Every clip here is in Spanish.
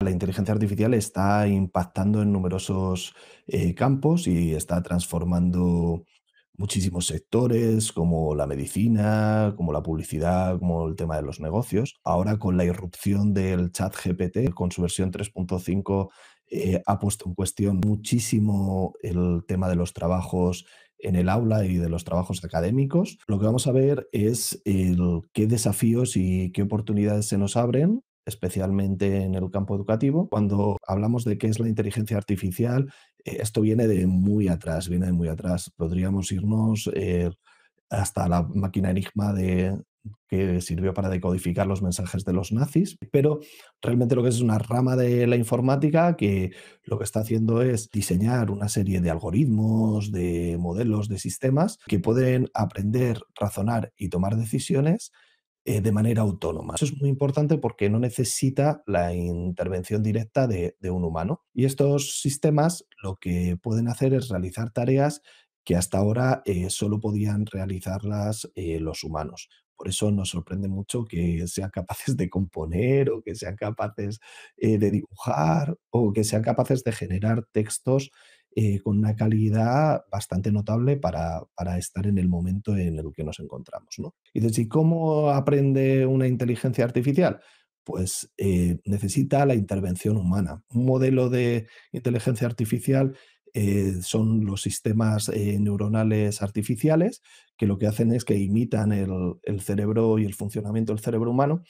La inteligencia artificial está impactando en numerosos eh, campos y está transformando muchísimos sectores como la medicina, como la publicidad, como el tema de los negocios. Ahora con la irrupción del chat GPT con su versión 3.5 eh, ha puesto en cuestión muchísimo el tema de los trabajos en el aula y de los trabajos académicos. Lo que vamos a ver es qué desafíos y qué oportunidades se nos abren especialmente en el campo educativo. Cuando hablamos de qué es la inteligencia artificial, eh, esto viene de muy atrás, viene de muy atrás. Podríamos irnos eh, hasta la máquina enigma de, que sirvió para decodificar los mensajes de los nazis, pero realmente lo que es una rama de la informática que lo que está haciendo es diseñar una serie de algoritmos, de modelos, de sistemas que pueden aprender, razonar y tomar decisiones eh, de manera autónoma. Eso es muy importante porque no necesita la intervención directa de, un humano. Y estos sistemas lo que pueden hacer es realizar tareas que hasta ahora eh, solo podían realizarlas eh, los humanos. Por eso nos sorprende mucho que sean capaces de componer o que sean capaces de dibujar o que sean capaces de generar textos eh, con una calidad bastante notable para, estar en el momento en el que nos encontramos. ¿no? Y cómo aprende una inteligencia artificial? Pues eh, necesita la intervención humana. Un modelo de inteligencia artificial eh, son los sistemas neuronales artificiales que lo que hacen es que imitan el, cerebro y el funcionamiento del cerebro humano,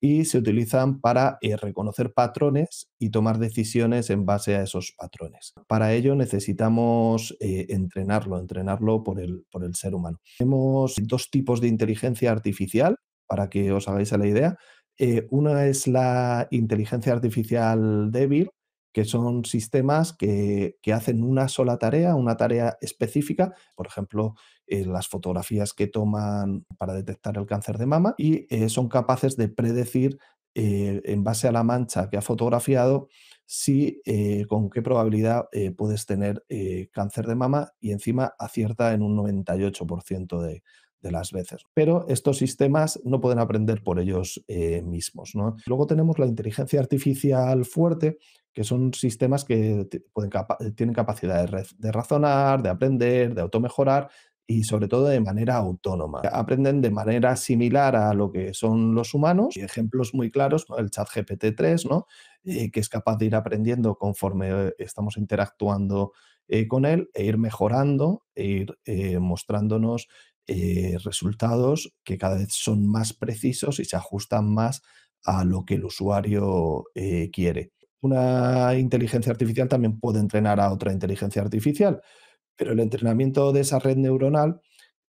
y se utilizan para eh, reconocer patrones y tomar decisiones en base a esos patrones. Para ello necesitamos eh, entrenarlo, entrenarlo por el, por el ser humano. Tenemos dos tipos de inteligencia artificial, para que os hagáis la idea. Eh, una es la inteligencia artificial débil, que son sistemas que, que, hacen una sola tarea, una tarea específica, por ejemplo, eh, las fotografías que toman para detectar el cáncer de mama y eh, son capaces de predecir eh, en base a la mancha que ha fotografiado si con qué probabilidad puedes tener cáncer de mama y encima acierta en un 98% de, las veces. Pero estos sistemas no pueden aprender por ellos mismos. Luego tenemos la inteligencia artificial fuerte, que son sistemas que tienen capacidad de, de, razonar, de aprender, de automejorar y sobre todo de manera autónoma. Aprenden de manera similar a lo que son los humanos y ejemplos muy claros, el chat GPT-3, ¿no? Eh, que es capaz de ir aprendiendo conforme eh, estamos interactuando eh, con él e ir mejorando e ir mostrándonos resultados que cada vez son más precisos y se ajustan más a lo que el usuario quiere. Una inteligencia artificial también puede entrenar a otra inteligencia artificial pero el entrenamiento de esa red neuronal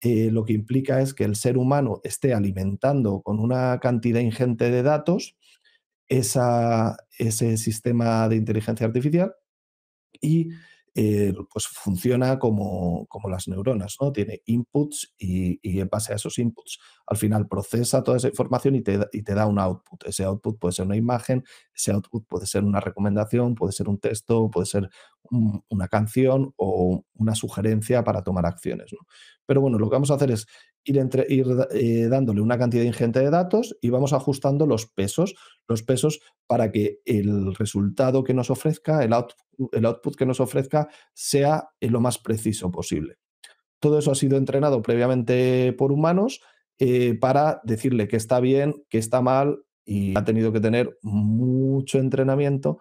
eh, lo que implica es que el ser humano esté alimentando con una cantidad ingente de datos ese sistema de inteligencia artificial y eh, pues funciona como, las neuronas, ¿no? Tiene inputs y, en base a esos inputs al final procesa toda esa información y te, da un output. Ese output puede ser una imagen, ese output puede ser una recomendación, puede ser un texto, puede ser una canción o una sugerencia para tomar acciones, ¿no? Pero bueno, lo que vamos a hacer es ir, eh, dándole una cantidad ingente de datos y vamos ajustando los pesos, los pesos para que el resultado que nos ofrezca, el, output que nos ofrezca, sea eh, lo más preciso posible. Todo eso ha sido entrenado previamente por humanos eh, para decirle que está bien, que está mal y ha tenido que tener mucho entrenamiento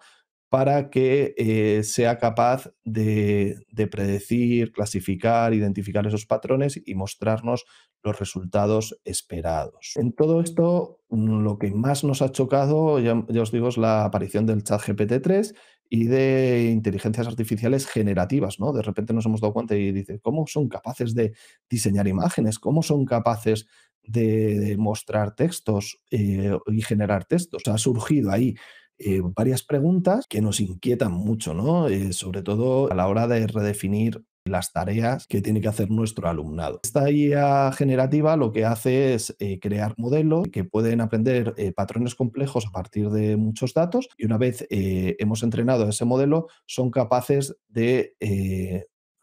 para que sea capaz de, predecir, clasificar, identificar esos patrones y mostrarnos los resultados esperados. En todo esto, mm, lo que más nos ha chocado, ya, os digo, es la aparición del chat GPT-3 y de inteligencias artificiales generativas, ¿no? De repente nos hemos dado cuenta y dice, ¿cómo son capaces de diseñar imágenes? ¿Cómo son capaces de, mostrar textos eh, y generar textos? ha surgido ahí eh, varias preguntas que nos inquietan mucho, ¿no? Eh, sobre todo a la hora de redefinir las tareas que tiene que hacer nuestro alumnado. Esta guía generativa lo que hace es eh, crear modelos que pueden aprender eh, patrones complejos a partir de muchos datos y una vez eh, hemos entrenado ese modelo son capaces de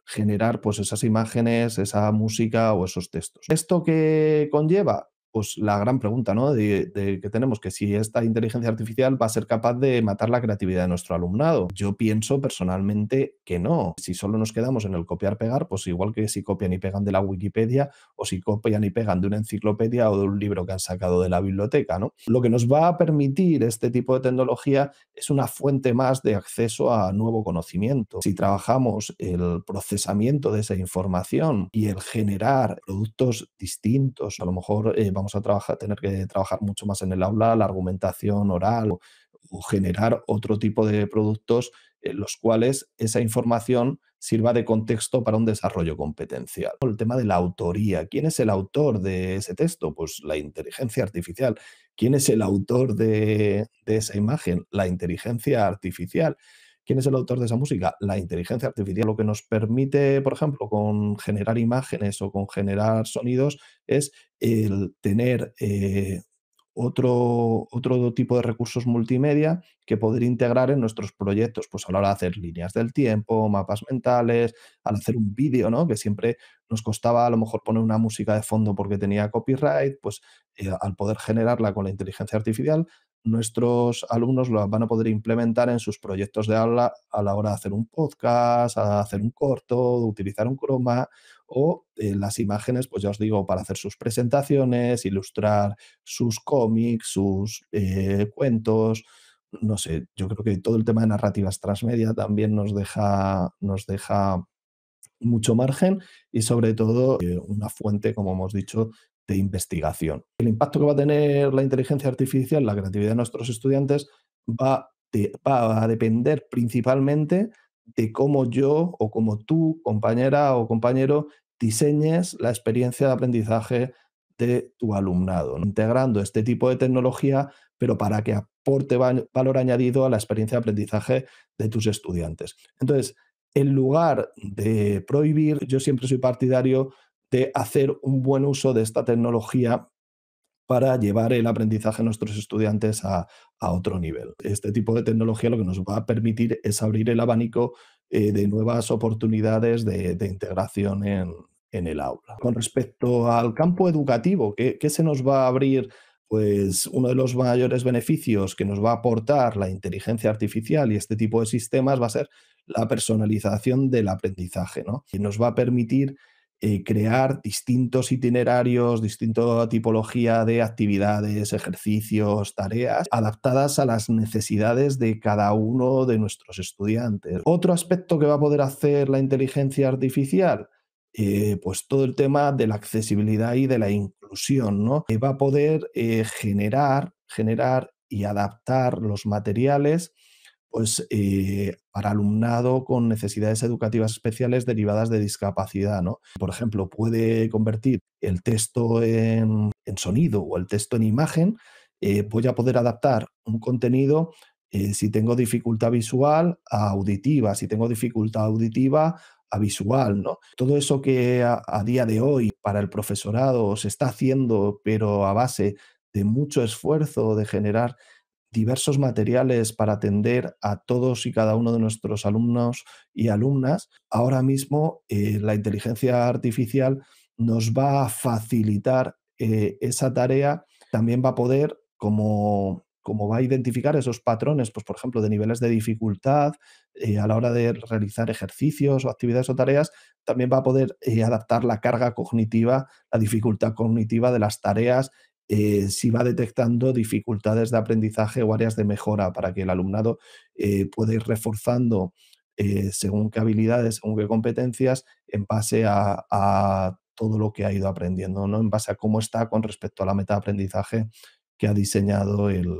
generar pues esas imágenes, esa música o esos textos. ¿Esto qué conlleva? pues la gran pregunta ¿no? de, que tenemos, que si esta inteligencia artificial va a ser capaz de matar la creatividad de nuestro alumnado. Yo pienso personalmente que no. Si solo nos quedamos en el copiar-pegar, pues igual que si copian y pegan de la Wikipedia o si copian y pegan de una enciclopedia o de un libro que han sacado de la biblioteca. ¿no? Lo que nos va a permitir este tipo de tecnología es una fuente más de acceso a nuevo conocimiento. Si trabajamos el procesamiento de esa información y el generar productos distintos, a lo mejor... Eh, vamos a trabajar, tener que trabajar mucho más en el aula, la argumentación oral o, generar otro tipo de productos en los cuales esa información sirva de contexto para un desarrollo competencial. El tema de la autoría. ¿Quién es el autor de ese texto? Pues la inteligencia artificial. ¿Quién es el autor de esa imagen? La inteligencia artificial. ¿Quién es el autor de esa música? La inteligencia artificial. Lo que nos permite, por ejemplo, con generar imágenes o con generar sonidos es el tener eh, otro, otro tipo de recursos multimedia que poder integrar en nuestros proyectos, pues a la hora de hacer líneas del tiempo, mapas mentales, al hacer un vídeo, ¿no? Que siempre nos costaba a lo mejor poner una música de fondo porque tenía copyright, pues eh, al poder generarla con la inteligencia artificial, nuestros alumnos lo van a poder implementar en sus proyectos de aula a la hora de hacer un podcast, a hacer un corto, utilizar un croma o eh, las imágenes, pues ya os digo, para hacer sus presentaciones, ilustrar sus cómics, sus eh, cuentos. No sé, yo creo que todo el tema de narrativas transmedia también nos deja, nos deja mucho margen y sobre todo eh, una fuente, como hemos dicho, investigación. El impacto que va a tener la inteligencia artificial, la creatividad de nuestros estudiantes, va, a depender principalmente de cómo yo o como tú, compañera o compañero, diseñes la experiencia de aprendizaje de tu alumnado, integrando este tipo de tecnología, pero para que aporte valor añadido a la experiencia de aprendizaje de tus estudiantes. Entonces, en lugar de prohibir, yo siempre soy partidario de hacer un buen uso de esta tecnología para llevar el aprendizaje de nuestros estudiantes a, otro nivel. Este tipo de tecnología lo que nos va a permitir es abrir el abanico eh, de nuevas oportunidades de, integración en, el aula. Con respecto al campo educativo, ¿qué, se nos va a abrir? Pues uno de los mayores beneficios que nos va a aportar la inteligencia artificial y este tipo de sistemas va a ser la personalización del aprendizaje, ¿no? que nos va a permitir eh, crear distintos itinerarios, distinta tipología de actividades, ejercicios, tareas, adaptadas a las necesidades de cada uno de nuestros estudiantes. Otro aspecto que va a poder hacer la inteligencia artificial, eh, pues todo el tema de la accesibilidad y de la inclusión, ¿no? Que va a poder eh, generar, generar y adaptar los materiales pues eh, para alumnado con necesidades educativas especiales derivadas de discapacidad, ¿no? Por ejemplo, puede convertir el texto en, sonido o el texto en imagen, eh, voy a poder adaptar un contenido eh, si tengo dificultad visual a auditiva, si tengo dificultad auditiva a visual, ¿no? Todo eso que a día de hoy para el profesorado se está haciendo, pero a base de mucho esfuerzo de generar diversos materiales para atender a todos y cada uno de nuestros alumnos y alumnas, ahora mismo eh, la inteligencia artificial nos va a facilitar eh, esa tarea, también va a poder, como, como, va a identificar esos patrones, pues por ejemplo, de niveles de dificultad eh, a la hora de realizar ejercicios o actividades o tareas, también va a poder adaptar la carga cognitiva, la dificultad cognitiva de las tareas eh, si va detectando dificultades de aprendizaje o áreas de mejora para que el alumnado eh, pueda ir reforzando eh, según qué habilidades, según qué competencias, en base a, todo lo que ha ido aprendiendo, ¿no? en base a cómo está con respecto a la meta de aprendizaje que ha diseñado el,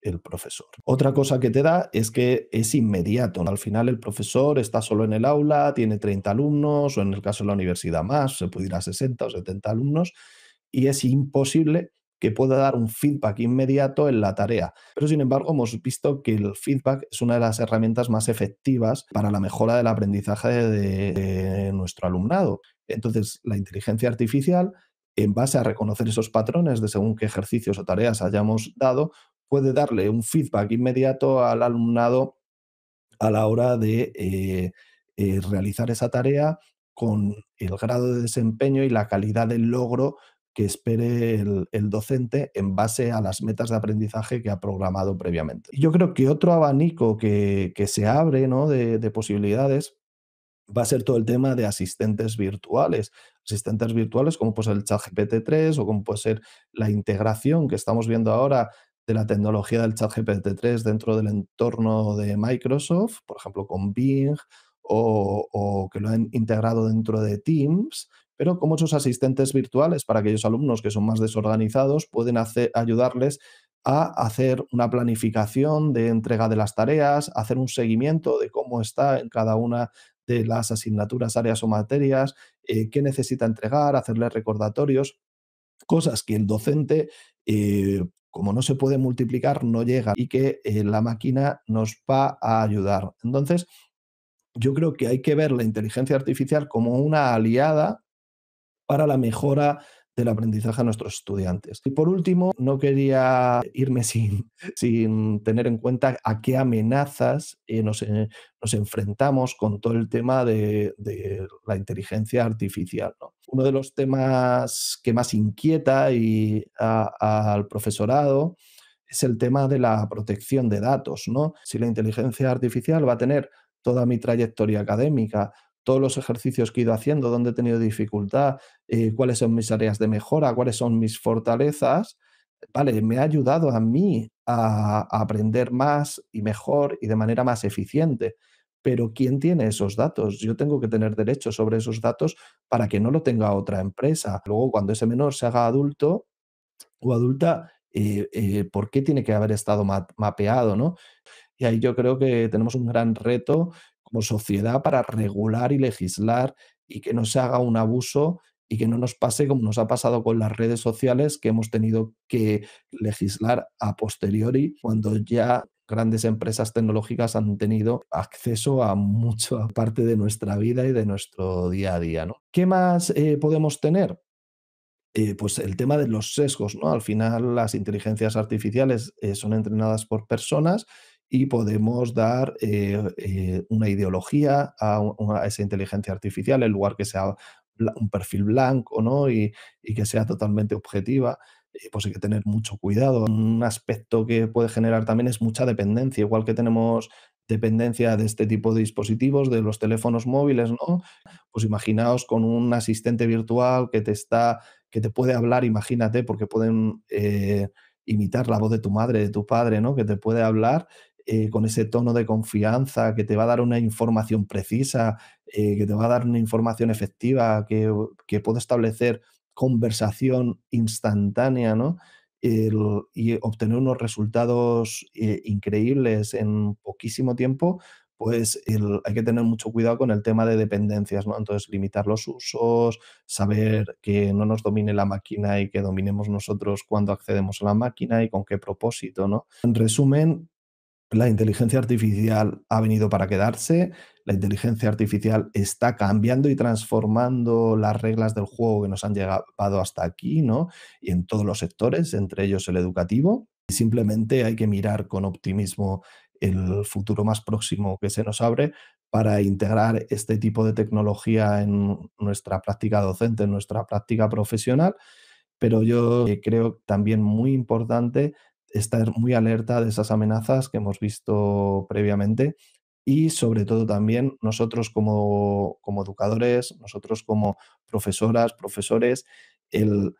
el profesor. Otra cosa que te da es que es inmediato. Al final el profesor está solo en el aula, tiene 30 alumnos o en el caso de la universidad más, se puede ir a 60 o 70 alumnos y es imposible que pueda dar un feedback inmediato en la tarea. Pero sin embargo, hemos visto que el feedback es una de las herramientas más efectivas para la mejora del aprendizaje de, nuestro alumnado. Entonces, la inteligencia artificial, en base a reconocer esos patrones de según qué ejercicios o tareas hayamos dado, puede darle un feedback inmediato al alumnado a la hora de eh, eh, realizar esa tarea con el grado de desempeño y la calidad del logro que espere el, docente en base a las metas de aprendizaje que ha programado previamente. Yo creo que otro abanico que, se abre ¿no? de, posibilidades va a ser todo el tema de asistentes virtuales. Asistentes virtuales como puede ser el ChatGPT 3 o como puede ser la integración que estamos viendo ahora de la tecnología del ChatGPT 3 dentro del entorno de Microsoft, por ejemplo con Bing o, que lo han integrado dentro de Teams, pero como esos asistentes virtuales para aquellos alumnos que son más desorganizados pueden hacer, ayudarles a hacer una planificación de entrega de las tareas, hacer un seguimiento de cómo está en cada una de las asignaturas, áreas o materias, eh, qué necesita entregar, hacerle recordatorios, cosas que el docente, eh, como no se puede multiplicar, no llega y que eh, la máquina nos va a ayudar. Entonces, yo creo que hay que ver la inteligencia artificial como una aliada para la mejora del aprendizaje a nuestros estudiantes. Y por último, no quería irme sin, sin tener en cuenta a qué amenazas eh, eh, nos, enfrentamos con todo el tema de, la inteligencia artificial. Uno de los temas que más inquieta y al profesorado es el tema de la protección de datos. ¿no? Si la inteligencia artificial va a tener toda mi trayectoria académica, todos los ejercicios que he ido haciendo, dónde he tenido dificultad, eh, cuáles son mis áreas de mejora, cuáles son mis fortalezas, vale, me ha ayudado a mí a, aprender más y mejor y de manera más eficiente. Pero ¿quién tiene esos datos? Yo tengo que tener derecho sobre esos datos para que no lo tenga otra empresa. Luego, cuando ese menor se haga adulto o adulta, eh, eh, ¿por qué tiene que haber estado mapeado? ¿no? Y ahí yo creo que tenemos un gran reto sociedad para regular y legislar y que no se haga un abuso y que no nos pase como nos ha pasado con las redes sociales, que hemos tenido que legislar a posteriori cuando ya grandes empresas tecnológicas han tenido acceso a mucha parte de nuestra vida y de nuestro día a día. ¿no? ¿Qué más eh, podemos tener? Eh, pues el tema de los sesgos, ¿no? Al final las inteligencias artificiales eh, son entrenadas por personas y podemos dar eh, eh, una ideología a, esa inteligencia artificial en lugar que sea un perfil blanco ¿no? y, que sea totalmente objetiva eh, pues hay que tener mucho cuidado. Un aspecto que puede generar también es mucha dependencia, igual que tenemos dependencia de este tipo de dispositivos, de los teléfonos móviles, ¿no? Pues imaginaos con un asistente virtual que te está, que te puede hablar, imagínate, porque pueden imitar la voz de tu madre, de tu padre, ¿no? Que te puede hablar eh, con ese tono de confianza, que te va a dar una información precisa, eh, que te va a dar una información efectiva, que, que puede establecer conversación instantánea, ¿no? y obtener unos resultados eh, increíbles en poquísimo tiempo, pues hay que tener mucho cuidado con el tema de dependencias, ¿no? Entonces, limitar los usos, saber que no nos domine la máquina y que dominemos nosotros cuando accedemos a la máquina y con qué propósito, ¿no? En resumen, la inteligencia artificial ha venido para quedarse, la inteligencia artificial está cambiando y transformando las reglas del juego que nos han llevado hasta aquí, ¿no? Y en todos los sectores, entre ellos el educativo. Simplemente hay que mirar con optimismo el futuro más próximo que se nos abre para integrar este tipo de tecnología en nuestra práctica docente, en nuestra práctica profesional. Pero yo creo también muy importante estar muy alerta de esas amenazas que hemos visto previamente y sobre todo también nosotros como, educadores, nosotros como profesoras, profesores, el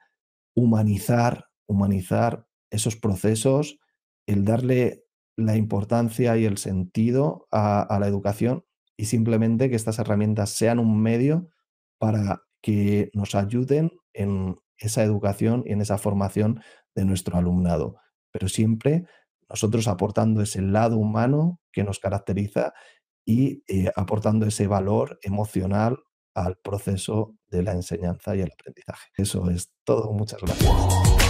humanizar, humanizar esos procesos, el darle la importancia y el sentido a, a la educación y simplemente que estas herramientas sean un medio para que nos ayuden en esa educación y en esa formación de nuestro alumnado pero siempre nosotros aportando ese lado humano que nos caracteriza y eh, aportando ese valor emocional al proceso de la enseñanza y el aprendizaje. Eso es todo. Muchas gracias.